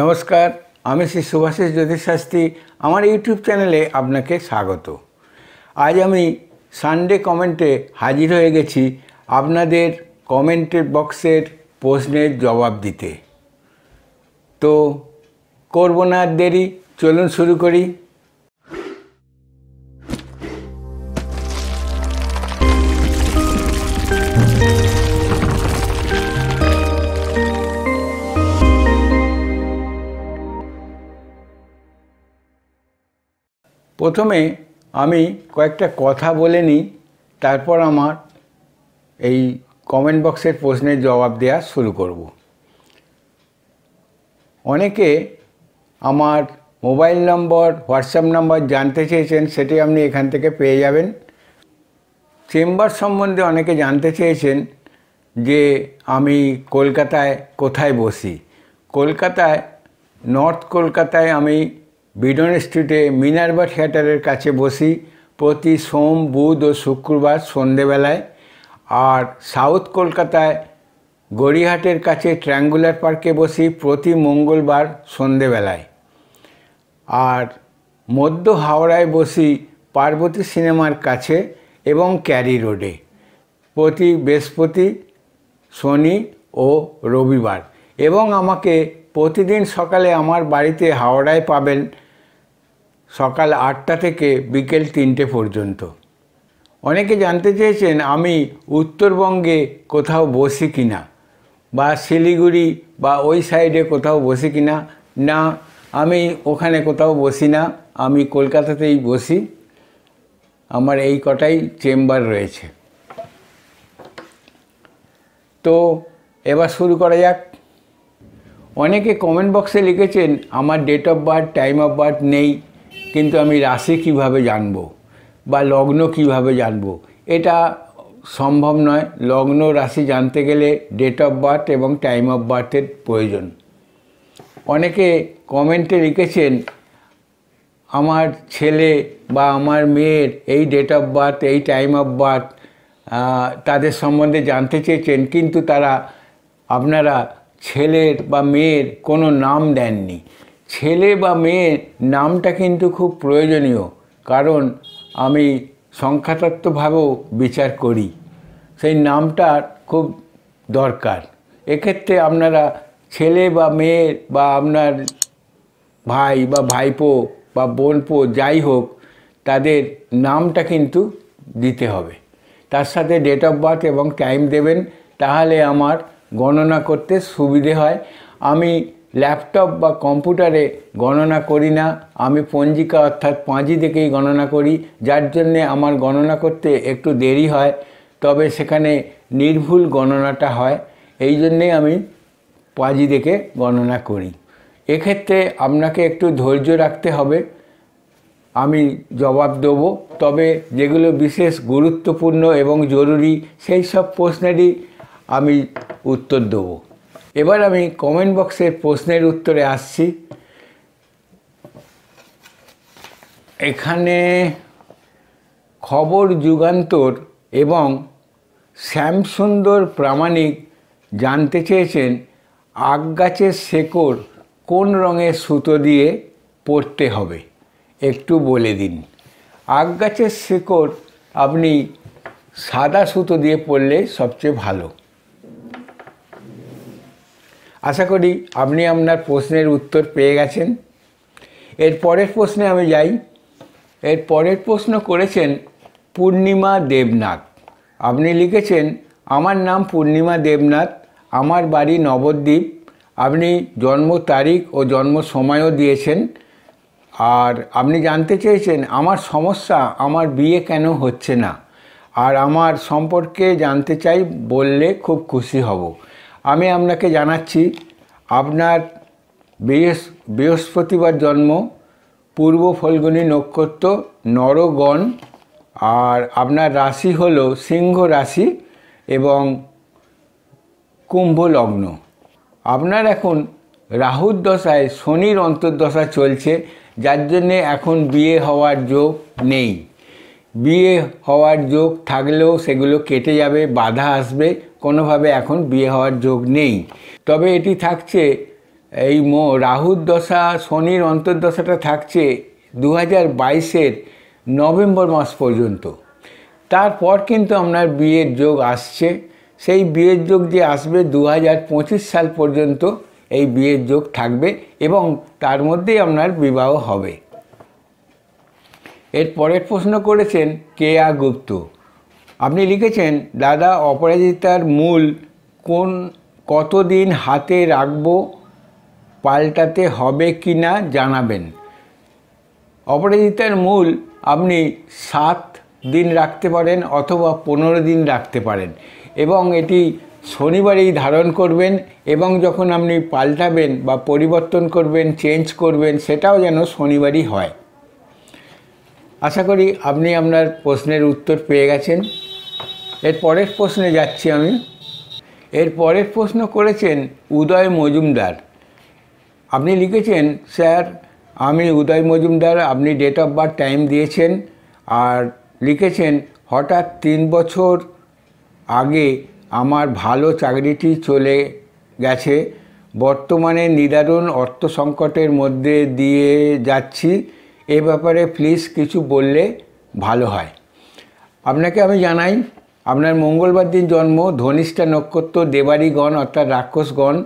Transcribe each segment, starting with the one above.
নমস্কার আমি শ্রী জ্যোতিষ জ্যোতিষশাস্ত্রী আমার ইউটিউব চ্যানেলে আপনাকে স্বাগত আজ আমি সানডে কমেন্টে হাজির হয়ে গেছি আপনাদের কমেন্টের বক্সের প্রশ্নের জবাব দিতে তো করবো না দেরি চলুন শুরু করি প্রথমে আমি কয়েকটা কথা বলে নিই তারপর আমার এই কমেন্ট বক্সের প্রশ্নের জবাব দেওয়া শুরু করব অনেকে আমার মোবাইল নম্বর হোয়াটসঅ্যাপ নম্বর জানতে চেয়েছেন সেটি আপনি এখান থেকে পেয়ে যাবেন চেম্বার সম্বন্ধে অনেকে জানতে চেয়েছেন যে আমি কলকাতায় কোথায় বসি কলকাতায় নর্থ কলকাতায় আমি বিডন স্ট্রিটে মিনারবা থিয়েটারের কাছে বসি প্রতি সোম বুধ ও শুক্রবার সন্ধেবেলায় আর সাউথ কলকাতায় গড়িহাটের কাছে ট্রাঙ্গুলার পার্কে বসি প্রতি মঙ্গলবার সন্ধেবেলায় আর মধ্য হাওড়ায় বসি পার্বতী সিনেমার কাছে এবং ক্যারি রোডে প্রতি বৃহস্পতি শনি ও রবিবার এবং আমাকে প্রতিদিন সকালে আমার বাড়িতে হাওড়ায় পাবেন সকাল আটটা থেকে বিকেল তিনটে পর্যন্ত অনেকে জানতে চেয়েছেন আমি উত্তরবঙ্গে কোথাও বসি কি না বা শিলিগুড়ি বা ওই সাইডে কোথাও বসি কি না না আমি ওখানে কোথাও বসি না আমি কলকাতাতেই বসি আমার এই কটাই চেম্বার রয়েছে তো এবার শুরু করা যাক অনেকে কমেন্ট বক্সে লিখেছেন আমার date of birth time of birth নেই কিন্তু আমি রাশি কিভাবে জানব বা লগ্ন কিভাবে জানব এটা সম্ভব নয় লগ্ন রাশি জানতে গেলে ডেট অফ বার্থ এবং টাইম অফ বার্থের প্রয়োজন অনেকে কমেন্টে লিখেছেন আমার ছেলে বা আমার মেয়ের এই ডেট অফ বার্থ এই টাইম অফ বার্থ তাদের সম্বন্ধে জানতে চেয়েছেন কিন্তু তারা আপনারা ছেলের বা মেয়ের কোনো নাম দেননি ছেলে বা মেয়ে নামটা কিন্তু খুব প্রয়োজনীয় কারণ আমি সংখ্যাতত্ত্বভাবেও বিচার করি সেই নামটা খুব দরকার এক্ষেত্রে আপনারা ছেলে বা মেয়ে বা আপনার ভাই বা ভাইপো বা বোনপো যাই হোক তাদের নামটা কিন্তু দিতে হবে তার সাথে ডেট অফ বার্থ এবং টাইম দেবেন তাহলে আমার গণনা করতে সুবিধে হয় আমি ল্যাপটপ বা কম্পিউটারে গণনা করি না আমি পঞ্জিকা অর্থাৎ পাঁজি থেকেই গণনা করি যার জন্যে আমার গণনা করতে একটু দেরি হয় তবে সেখানে নির্ভুল গণনাটা হয় এই জন্যেই আমি পাঁজি দেখে গণনা করি এক্ষেত্রে আপনাকে একটু ধৈর্য রাখতে হবে আমি জবাব দেব তবে যেগুলো বিশেষ গুরুত্বপূর্ণ এবং জরুরি সেই সব প্রশ্নেরই আমি উত্তর দেবো এবার আমি কমেন্ট বক্সের প্রশ্নের উত্তরে আসছি এখানে খবর যুগান্তর এবং শ্যামসুন্দর প্রামাণিক জানতে চেয়েছেন আগ গাছের শেকড় কোন রঙের সুতো দিয়ে পড়তে হবে একটু বলে দিন আগ গাছের শেকড় আপনি সাদা সুতো দিয়ে পড়লে সবচেয়ে ভালো আশা করি আপনি আপনার প্রশ্নের উত্তর পেয়ে গেছেন এর পরের প্রশ্নে আমি যাই এর পরের প্রশ্ন করেছেন পূর্ণিমা দেবনাথ আপনি লিখেছেন আমার নাম পূর্ণিমা দেবনাথ আমার বাড়ি নবদ্বীপ আপনি জন্ম তারিখ ও জন্ম সময়ও দিয়েছেন আর আপনি জানতে চেয়েছেন আমার সমস্যা আমার বিয়ে কেন হচ্ছে না আর আমার সম্পর্কে জানতে চাই বললে খুব খুশি হব আমি আপনাকে জানাচ্ছি আপনার বৃহস্পতিবার জন্ম পূর্ব ফলগুনি নক্ষত্র নরগণ আর আপনার রাশি হল সিংহ রাশি এবং কুম্ভ লগ্ন আপনার এখন রাহুর দশায় শনির অন্তর্দশা চলছে যার জন্যে এখন বিয়ে হওয়ার যোগ নেই বিয়ে হওয়ার যোগ থাকলেও সেগুলো কেটে যাবে বাধা আসবে কোনোভাবে এখন বিয়ে হওয়ার যোগ নেই তবে এটি থাকছে এই মো রাহুর দশা শনির অন্তর্দশাটা থাকছে দু হাজার বাইশের নভেম্বর মাস পর্যন্ত তারপর কিন্তু আপনার বিয়ের যোগ আসছে সেই বিয়ের যোগ যে আসবে দু হাজার সাল পর্যন্ত এই বিয়ের যোগ থাকবে এবং তার মধ্যেই আপনার বিবাহ হবে এর পরের প্রশ্ন করেছেন কে আর গুপ্ত আপনি লিখেছেন দাদা অপরাজিতার মূল কোন কতদিন হাতে রাখব পাল্টাতে হবে কি না জানাবেন অপরাজিতার মূল আপনি সাত দিন রাখতে পারেন অথবা পনেরো দিন রাখতে পারেন এবং এটি শনিবারেই ধারণ করবেন এবং যখন আপনি পাল্টাবেন বা পরিবর্তন করবেন চেঞ্জ করবেন সেটাও যেন শনিবারই হয় আশা করি আপনি আপনার প্রশ্নের উত্তর পেয়ে গেছেন এর পরের প্রশ্নে যাচ্ছি আমি এর পরের প্রশ্ন করেছেন উদয় মজুমদার আপনি লিখেছেন স্যার আমি উদয় মজুমদার আপনি ডেট অফ বার্থ টাইম দিয়েছেন আর লিখেছেন হঠাৎ তিন বছর আগে আমার ভালো চাকরিটি চলে গেছে বর্তমানে নিদারুণ অর্থ সংকটের মধ্যে দিয়ে যাচ্ছি এ ব্যাপারে প্লিজ কিছু বললে ভালো হয় আপনাকে আমি জানাই আপনার মঙ্গলবার দিন জন্ম ধনিষ্ঠা নক্ষত্র দেবারীগণ অর্থাৎ রাক্ষসগণ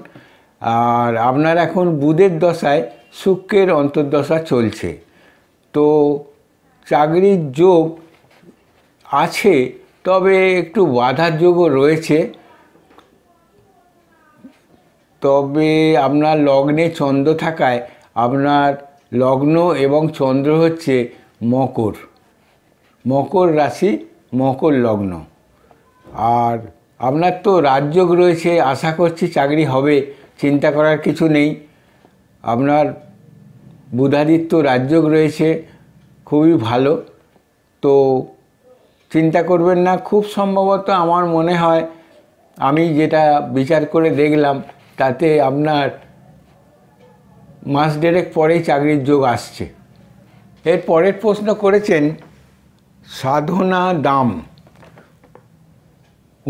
আর আপনার এখন বুধের দশায় শুক্রের অন্তর্দশা চলছে তো চাকরির যোগ আছে তবে একটু বাধার যোগও রয়েছে তবে আপনার লগ্নে ছন্দ থাকায় আপনার লগ্ন এবং চন্দ্র হচ্ছে মকর মকর রাশি মকর লগ্ন আর আপনার তো রাজযোগ রয়েছে আশা করছি চাকরি হবে চিন্তা করার কিছু নেই আপনার বুধাদিত্য রাজযোগ রয়েছে খুবই ভালো তো চিন্তা করবেন না খুব সম্ভবত আমার মনে হয় আমি যেটা বিচার করে দেখলাম তাতে আপনার মাস দেড়েক পরেই চাকরির যোগ আসছে এর পরের প্রশ্ন করেছেন সাধনা দাম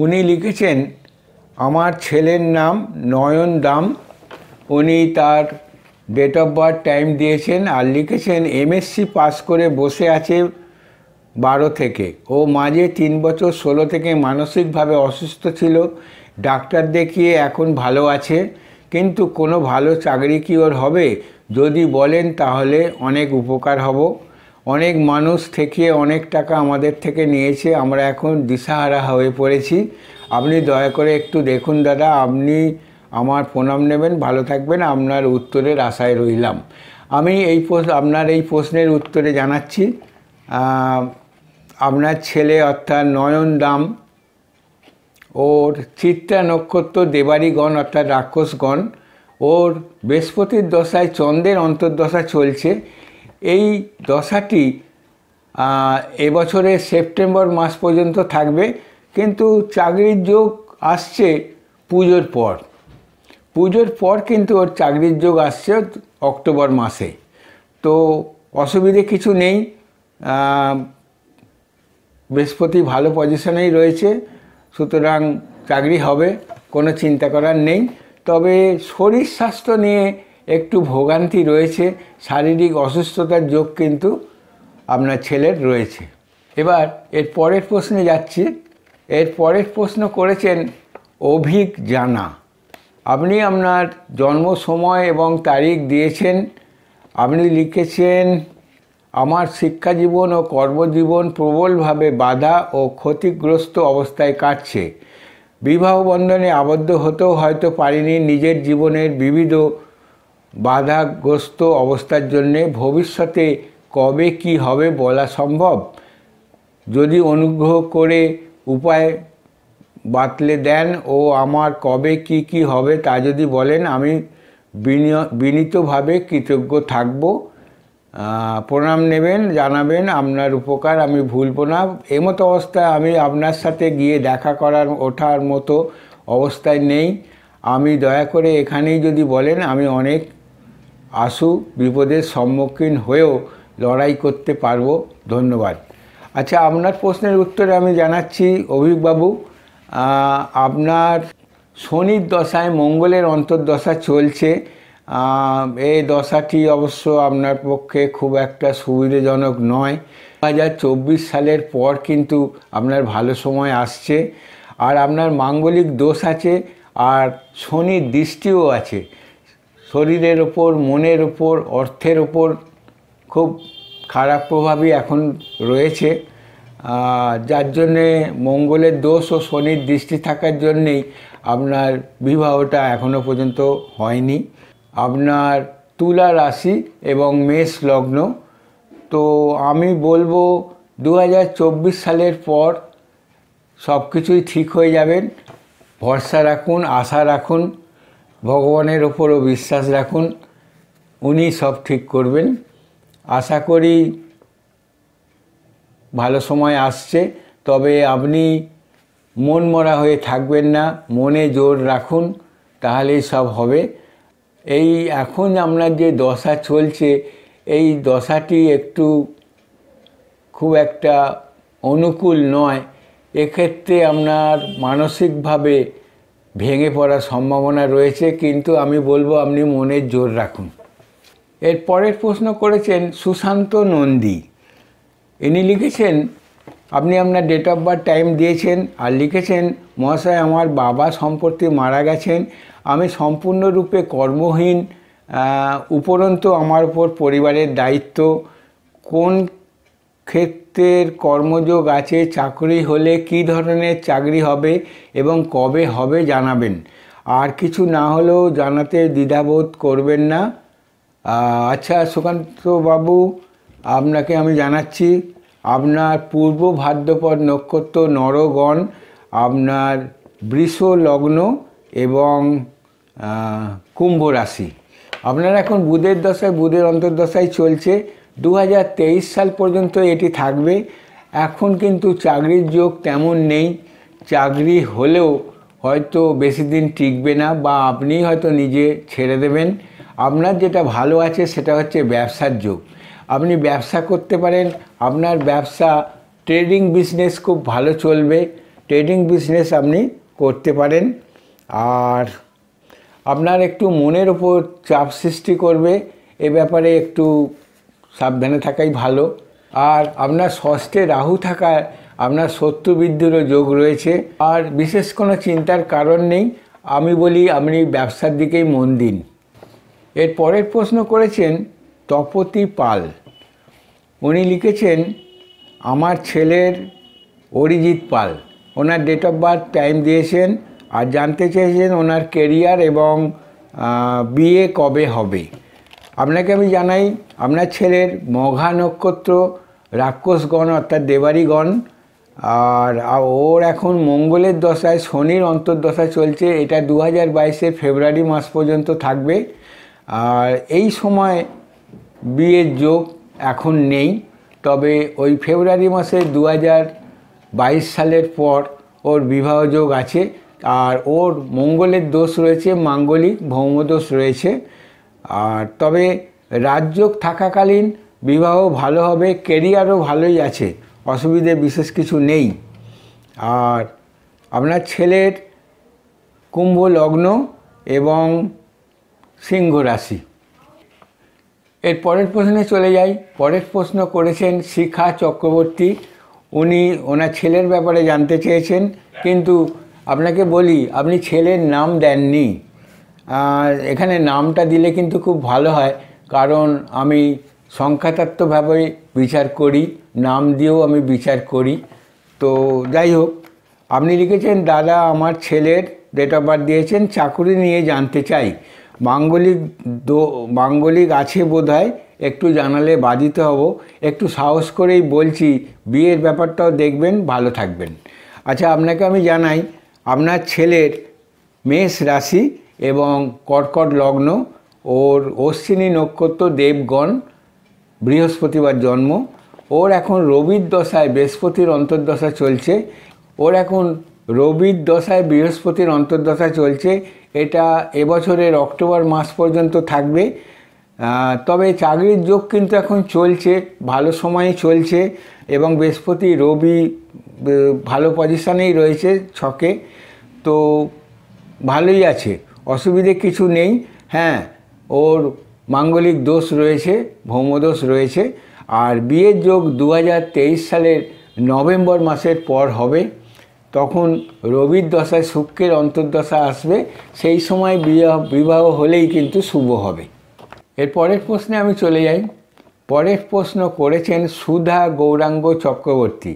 উনি লিখেছেন আমার ছেলের নাম নয়ন দাম উনি তার ডেট অফ বার্থ টাইম দিয়েছেন আর লিখেছেন এমএসসি পাস করে বসে আছে বারো থেকে ও মাঝে তিন বছর ষোলো থেকে মানসিকভাবে অসুস্থ ছিল ডাক্তার দেখিয়ে এখন ভালো আছে কিন্তু কোনো ভালো চাকরি কি ওর হবে যদি বলেন তাহলে অনেক উপকার হব অনেক মানুষ থেকে অনেক টাকা আমাদের থেকে নিয়েছে আমরা এখন দিশাহারা হয়ে পড়েছি আপনি দয়া করে একটু দেখুন দাদা আপনি আমার প্রণাম নেবেন ভালো থাকবেন আপনার উত্তরের আশায় রইলাম আমি এই আপনার এই প্রশ্নের উত্তরে জানাচ্ছি আপনার ছেলে অর্থাৎ নয়ন দাম ওর চিত্রা নক্ষত্র দেবারীগণ অর্থাৎ রাক্ষসগণ ওর বৃহস্পতির দশায় চন্দ্রের অন্তর্দশা চলছে এই দশাটি এবছরের সেপ্টেম্বর মাস পর্যন্ত থাকবে কিন্তু চাকরির যোগ আসছে পুজোর পর পুজোর পর কিন্তু ওর চাকরির যোগ আসছে অক্টোবর মাসে তো অসুবিধে কিছু নেই বৃহস্পতি ভালো পজিশনেই রয়েছে সুতরাং চাকরি হবে কোনো চিন্তা করার নেই তবে শরীর স্বাস্থ্য নিয়ে একটু ভোগান্তি রয়েছে শারীরিক অসুস্থতার যোগ কিন্তু আপনার ছেলের রয়েছে এবার এর পরের প্রশ্নে যাচ্ছি এর পরের প্রশ্ন করেছেন অভিক জানা আপনি আপনার জন্ম সময় এবং তারিখ দিয়েছেন আপনি লিখেছেন আমার শিক্ষাজীবন ও কর্মজীবন প্রবলভাবে বাধা ও ক্ষতিগ্রস্ত অবস্থায় কাটছে বিবাহ বন্ধনে আবদ্ধ হতেও হয়তো পারিনি নিজের জীবনের বিবিধ বাধাগ্রস্ত অবস্থার জন্যে ভবিষ্যতে কবে কি হবে বলা সম্ভব যদি অনুগ্রহ করে উপায় বাতলে দেন ও আমার কবে কি কি হবে তা যদি বলেন আমি বিনীতভাবে কৃতজ্ঞ থাকবো প্রণাম নেবেন জানাবেন আপনার উপকার আমি ভুলব না এমতো অবস্থায় আমি আপনার সাথে গিয়ে দেখা করার ওঠার মতো অবস্থায় নেই আমি দয়া করে এখানেই যদি বলেন আমি অনেক আশু বিপদের সম্মুখীন হয়েও লড়াই করতে পারবো ধন্যবাদ আচ্ছা আপনার প্রশ্নের উত্তরে আমি জানাচ্ছি অভিকবাবু আপনার শনির দশায় মঙ্গলের অন্তর্দশা চলছে এই দশাটি অবশ্য আপনার পক্ষে খুব একটা সুবিধাজনক নয় দু হাজার সালের পর কিন্তু আপনার ভালো সময় আসছে আর আপনার মাঙ্গলিক দোষ আছে আর শনির দৃষ্টিও আছে শরীরের ওপর মনের ওপর অর্থের ওপর খুব খারাপ প্রভাবই এখন রয়েছে যার জন্যে মঙ্গলের দোষ ও শনির দৃষ্টি থাকার জন্যেই আপনার বিবাহটা এখনও পর্যন্ত হয়নি আপনার তুলা রাশি এবং মেষ লগ্ন তো আমি বলবো দু সালের পর সব কিছুই ঠিক হয়ে যাবেন ভরসা রাখুন আশা রাখুন ভগবানের ওপরও বিশ্বাস রাখুন উনি সব ঠিক করবেন আশা করি ভালো সময় আসছে তবে আপনি মন মরা হয়ে থাকবেন না মনে জোর রাখুন তাহলেই সব হবে এই এখন আমরা যে দশা চলছে এই দশাটি একটু খুব একটা অনুকূল নয় এক্ষেত্রে আপনার মানসিকভাবে ভেঙে পড়ার সম্ভাবনা রয়েছে কিন্তু আমি বলবো আপনি মনের জোর রাখুন এর পরের প্রশ্ন করেছেন সুশান্ত নন্দী ইনি লিখেছেন আপনি আপনার ডেট অফ বার্থ টাইম দিয়েছেন আর লিখেছেন মহাশয় আমার বাবা সম্পত্তি মারা গেছেন আমি সম্পূর্ণরূপে কর্মহীন উপরন্তু আমার উপর পরিবারের দায়িত্ব কোন ক্ষেত্রের কর্মযোগ আছে চাকরি হলে কি ধরনের চাকরি হবে এবং কবে হবে জানাবেন আর কিছু না হলেও জানাতে দ্বিধাবোধ করবেন না আচ্ছা সুকান্তবাবু আপনাকে আমি জানাচ্ছি আপনার পূর্ব ভাদ্যপদ নক্ষত্র নরগণ আপনার বৃষ লগ্ন এবং কুম্ভ রাশি আপনারা এখন বুধের দশায় বুধের অন্তর্দশায় চলছে দু সাল পর্যন্ত এটি থাকবে এখন কিন্তু চাকরির যোগ তেমন নেই চাকরি হলেও হয়তো বেশি দিন টিকবে না বা আপনি হয়তো নিজে ছেড়ে দেবেন আপনার যেটা ভালো আছে সেটা হচ্ছে ব্যবসার যোগ আপনি ব্যবসা করতে পারেন আপনার ব্যবসা ট্রেডিং বিজনেস খুব ভালো চলবে ট্রেডিং বিজনেস আপনি করতে পারেন আর আপনার একটু মনের উপর চাপ সৃষ্টি করবে এ ব্যাপারে একটু সাবধানে থাকাই ভালো আর আপনার ষষ্ঠে রাহু থাকায় আপনার শত্রুবৃদ্ধিরও যোগ রয়েছে আর বিশেষ কোনো চিন্তার কারণ নেই আমি বলি আপনি ব্যবসার দিকেই মন দিন এর পরের প্রশ্ন করেছেন তপতি পাল উনি লিখেছেন আমার ছেলের অরিজিৎ পাল ওনার ডেট অফ বার্থ টাইম দিয়েছেন আর জানতে চেয়েছেন ওনার কেরিয়ার এবং বিয়ে কবে হবে আপনাকে আমি জানাই আপনার ছেলের মঘা নক্ষত্র রাক্ষসগণ অর্থাৎ দেবারিগণ আর ওর এখন মঙ্গলের দশায় শনির অন্তর্দশা চলছে এটা দু হাজার বাইশে ফেব্রুয়ারি মাস পর্যন্ত থাকবে আর এই সময় বিয়ের যোগ এখন নেই তবে ওই ফেব্রুয়ারি মাসে দু বাইশ সালের পর ওর বিবাহ যোগ আছে আর ওর মঙ্গলের দোষ রয়েছে মাঙ্গলিক ভৌমদোষ রয়েছে আর তবে রাজযোগ থাকাকালীন বিবাহ ভালো হবে কেরিয়ারও ভালোই আছে অসুবিধে বিশেষ কিছু নেই আর আপনার ছেলের কুম্ভ লগ্ন এবং সিংহ রাশি এর পরের প্রশ্নে চলে যাই পরের প্রশ্ন করেছেন শিখা চক্রবর্তী উনি ওনার ছেলের ব্যাপারে জানতে চেয়েছেন কিন্তু আপনাকে বলি আপনি ছেলের নাম দেননি এখানে নামটা দিলে কিন্তু খুব ভালো হয় কারণ আমি সংখ্যাতত্ত্বভাবে বিচার করি নাম দিয়েও আমি বিচার করি তো যাই হোক আপনি লিখেছেন দাদা আমার ছেলের ডেট অফ বার্থ দিয়েছেন চাকুরি নিয়ে জানতে চাই মাঙ্গলিক দো মাঙ্গলিক আছে বোধ একটু জানালে বাদিত হব একটু সাহস করেই বলছি বিয়ের ব্যাপারটাও দেখবেন ভালো থাকবেন আচ্ছা আপনাকে আমি জানাই আপনার ছেলের মেষ রাশি এবং কর্কট লগ্ন ওর অশ্বিনী নক্ষত্র দেবগণ বৃহস্পতিবার জন্ম ওর এখন রবির দশায় বৃহস্পতির অন্তর্দশা চলছে ওর এখন রবির দশায় বৃহস্পতির অন্তর্দশা চলছে এটা এবছরের অক্টোবর মাস পর্যন্ত থাকবে তবে চাকরির যোগ কিন্তু এখন চলছে ভালো সময়ে চলছে এবং বৃহস্পতি রবি ভালো পজিশানেই রয়েছে ছকে তো ভালোই আছে অসুবিধে কিছু নেই হ্যাঁ ওর মাঙ্গলিক দোষ রয়েছে ভৌমদোষ রয়েছে আর বিয়ের যোগ দু সালের নভেম্বর মাসের পর হবে তখন রবির দশায় শুক্রের অন্তর্দশা আসবে সেই সময় বিবাহ হলেই কিন্তু শুভ হবে এর পরের প্রশ্নে আমি চলে যাই পরের প্রশ্ন করেছেন সুধা গৌরাঙ্গ চক্রবর্তী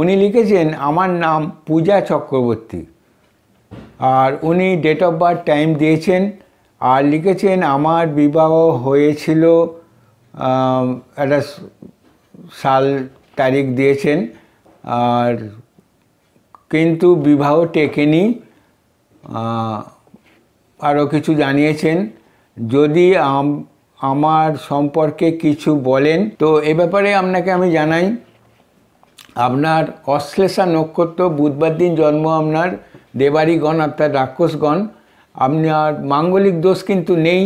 উনি লিখেছেন আমার নাম পূজা চক্রবর্তী আর উনি ডেট অফ বার্থ টাইম দিয়েছেন আর লিখেছেন আমার বিবাহ হয়েছিল একটা সাল তারিখ দিয়েছেন আর কিন্তু বিবাহ টেকেনি আরও কিছু জানিয়েছেন যদি আমার সম্পর্কে কিছু বলেন তো এ ব্যাপারে আপনাকে আমি জানাই আপনার অশ্লেষা নক্ষত্র বুধবার দিন জন্ম আপনার দেবারীগণ অর্থাৎ রাক্ষসগণ আপনার মাঙ্গলিক দোষ কিন্তু নেই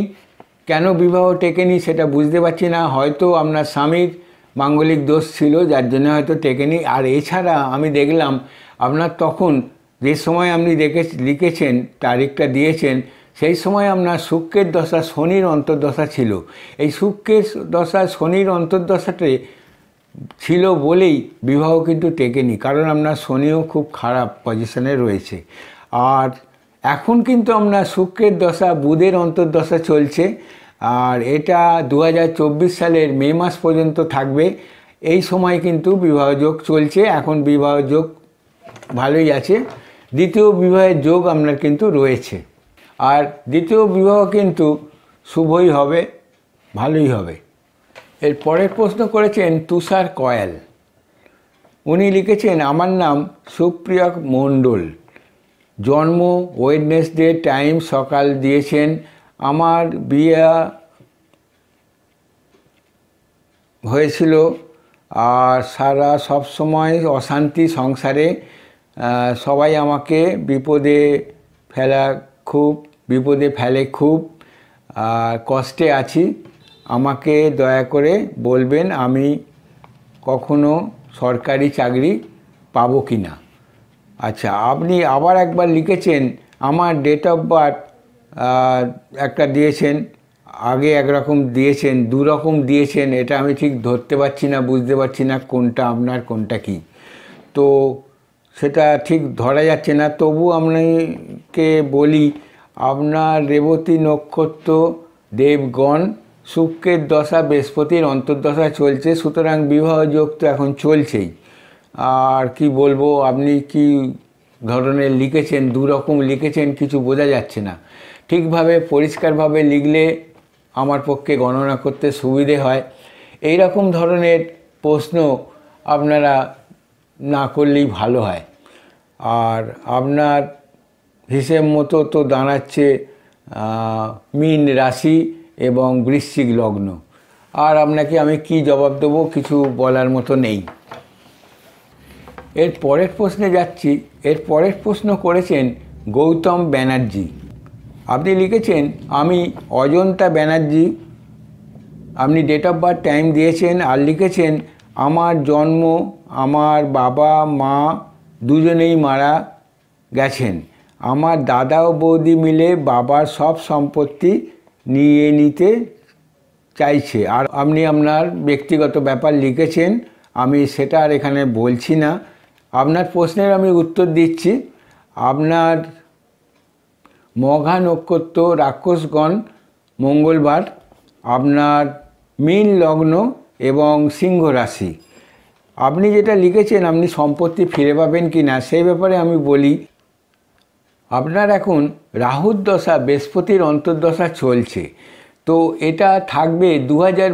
কেন বিবাহ টেকেনি সেটা বুঝতে পারছি না হয়তো আপনার স্বামীর মাঙ্গলিক দোষ ছিল যার জন্য হয়তো টেকেনি আর এছাড়া আমি দেখলাম আপনার তখন যে সময় আপনি দেখে লিখেছেন তারিখটা দিয়েছেন সেই সময় আপনার শুক্রের দশা শনির অন্তর্দশা ছিল এই শুক্রের দশা শনির অন্তর্দশাতে ছিল বলেই বিবাহ কিন্তু টেকেনি কারণ আপনার শনিও খুব খারাপ পজিশনে রয়েছে আর এখন কিন্তু আপনার শুক্রের দশা বুধের অন্তর্দশা চলছে আর এটা দু সালের মে মাস পর্যন্ত থাকবে এই সময় কিন্তু বিবাহ যোগ চলছে এখন বিবাহ যোগ ভালোই আছে দ্বিতীয় বিবাহের যোগ আপনার কিন্তু রয়েছে আর দ্বিতীয় বিবাহ কিন্তু শুভই হবে ভালোই হবে এর পরের প্রশ্ন করেছেন তুষার কয়েল উনি লিখেছেন আমার নাম সুপ্রিয়ক মণ্ডল জন্ম ওয়েডনেসডে টাইম সকাল দিয়েছেন আমার বিয়া হয়েছিল আর সারা সব সময় অশান্তি সংসারে সবাই আমাকে বিপদে ফেলা খুব বিপদে ফেলে খুব কষ্টে আছি আমাকে দয়া করে বলবেন আমি কখনো সরকারি চাকরি পাবো কি না আচ্ছা আপনি আবার একবার লিখেছেন আমার ডেট অফ বার্থ একটা দিয়েছেন আগে একরকম দিয়েছেন দু রকম দিয়েছেন এটা আমি ঠিক ধরতে পারছি না বুঝতে পারছি না কোনটা আপনার কোনটা কি তো সেটা ঠিক ধরা যাচ্ছে না তবু আপনাকে বলি আপনার রেবতী নক্ষত্র দেবগণ শুক্রের দশা বৃহস্পতির অন্তর্দশা চলছে সুতরাং বিবাহ যোগ তো এখন চলছেই আর কি বলবো আপনি কি ধরনের লিখেছেন দুরকম লিখেছেন কিছু বোঝা যাচ্ছে না ঠিকভাবে পরিষ্কারভাবে লিখলে আমার পক্ষে গণনা করতে সুবিধে হয় এই রকম ধরনের প্রশ্ন আপনারা না করলেই ভালো হয় আর আপনার হিসেব মতো তো দাঁড়াচ্ছে মিন রাশি এবং বৃশ্চিক লগ্ন আর আপনাকে আমি কি জবাব দেবো কিছু বলার মতো নেই এর পরের প্রশ্নে যাচ্ছি এর পরের প্রশ্ন করেছেন গৌতম ব্যানার্জি আপনি লিখেছেন আমি অজন্তা ব্যানার্জি আপনি ডেট অফ বার্থ টাইম দিয়েছেন আর লিখেছেন আমার জন্ম আমার বাবা মা দুজনেই মারা গেছেন আমার দাদা ও বৌদি মিলে বাবার সব সম্পত্তি নিয়ে নিতে চাইছে আর আপনি আপনার ব্যক্তিগত ব্যাপার লিখেছেন আমি সেটা আর এখানে বলছি না আপনার প্রশ্নের আমি উত্তর দিচ্ছি আপনার মঘা নক্ষত্র রাক্ষসগণ মঙ্গলবার আপনার মীন লগ্ন এবং সিংহ রাশি আপনি যেটা লিখেছেন আপনি সম্পত্তি ফিরে পাবেন কি না সেই ব্যাপারে আমি বলি আপনার এখন রাহুর দশা বৃহস্পতির অন্তর্দশা চলছে তো এটা থাকবে দু হাজার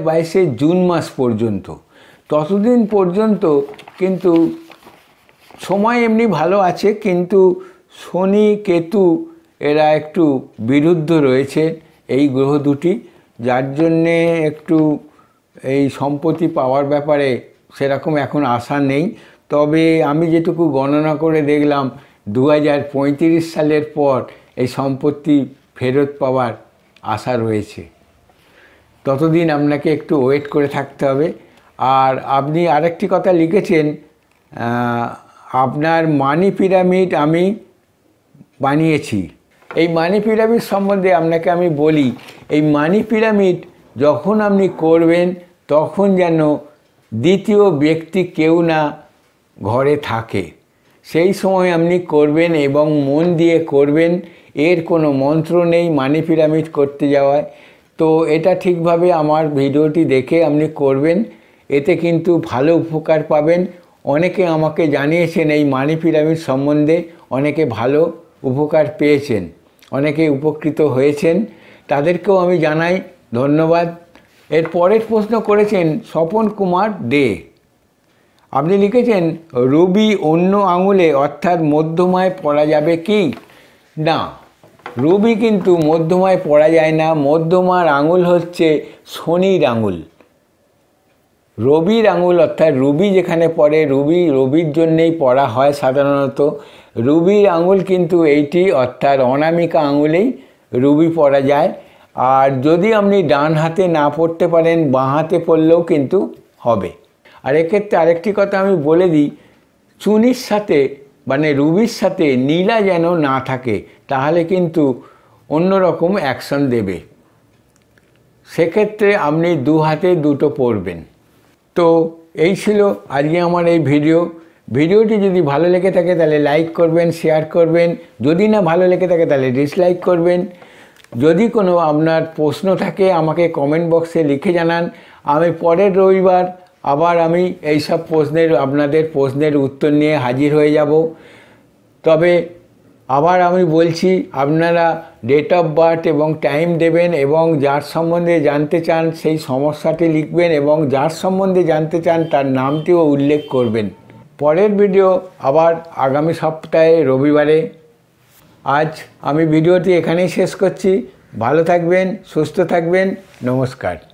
জুন মাস পর্যন্ত ততদিন পর্যন্ত কিন্তু সময় এমনি ভালো আছে কিন্তু শনি কেতু এরা একটু বিরুদ্ধ রয়েছে এই গ্রহ দুটি যার জন্যে একটু এই সম্পত্তি পাওয়ার ব্যাপারে সেরকম এখন আশা নেই তবে আমি যেটুকু গণনা করে দেখলাম দু সালের পর এই সম্পত্তি ফেরত পাওয়ার আশা রয়েছে ততদিন আপনাকে একটু ওয়েট করে থাকতে হবে আর আপনি আরেকটি কথা লিখেছেন আপনার মানি পিরামিড আমি বানিয়েছি এই মানি পিরামিড সম্বন্ধে আপনাকে আমি বলি এই মানি পিরামিড যখন আপনি করবেন তখন যেন দ্বিতীয় ব্যক্তি কেউ না ঘরে থাকে সেই সময় আপনি করবেন এবং মন দিয়ে করবেন এর কোনো মন্ত্র নেই মানি পিরামিড করতে যাওয়ায় তো এটা ঠিকভাবে আমার ভিডিওটি দেখে আপনি করবেন এতে কিন্তু ভালো উপকার পাবেন অনেকে আমাকে জানিয়েছেন এই মানি পিরামিড সম্বন্ধে অনেকে ভালো উপকার পেয়েছেন অনেকে উপকৃত হয়েছেন তাদেরকেও আমি জানাই ধন্যবাদ এর পরের প্রশ্ন করেছেন স্বপন কুমার দে আপনি লিখেছেন রবি অন্য আঙুলে অর্থাৎ মধ্যমায় পড়া যাবে কি না রবি কিন্তু মধ্যমায় পড়া যায় না মধ্যমার আঙুল হচ্ছে শনির আঙুল রবির আঙুল অর্থাৎ রবি যেখানে পড়ে রবি রবির জন্যেই পড়া হয় সাধারণত রবির আঙুল কিন্তু এইটি অর্থাৎ অনামিকা আঙুলেই রবি পড়া যায় আর যদি আপনি ডান হাতে না পড়তে পারেন বাঁ হাতে পড়লেও কিন্তু হবে আর এক্ষেত্রে আরেকটি কথা আমি বলে দিই চুনির সাথে মানে রুবির সাথে নীলা যেন না থাকে তাহলে কিন্তু অন্যরকম অ্যাকশন দেবে সেক্ষেত্রে আপনি দু হাতে দুটো পড়বেন তো এই ছিল আজকে আমার এই ভিডিও ভিডিওটি যদি ভালো লেগে থাকে তাহলে লাইক করবেন শেয়ার করবেন যদি না ভালো লেগে থাকে তাহলে ডিসলাইক করবেন যদি কোনো আপনার প্রশ্ন থাকে আমাকে কমেন্ট বক্সে লিখে জানান আমি পরের রবিবার আবার আমি এই সব প্রশ্নের আপনাদের প্রশ্নের উত্তর নিয়ে হাজির হয়ে যাব তবে আবার আমি বলছি আপনারা ডেট অফ বার্থ এবং টাইম দেবেন এবং যার সম্বন্ধে জানতে চান সেই সমস্যাটি লিখবেন এবং যার সম্বন্ধে জানতে চান তার নামটিও উল্লেখ করবেন পরের ভিডিও আবার আগামী সপ্তাহে রবিবারে আজ আমি ভিডিওটি এখানেই শেষ করছি ভালো থাকবেন সুস্থ থাকবেন নমস্কার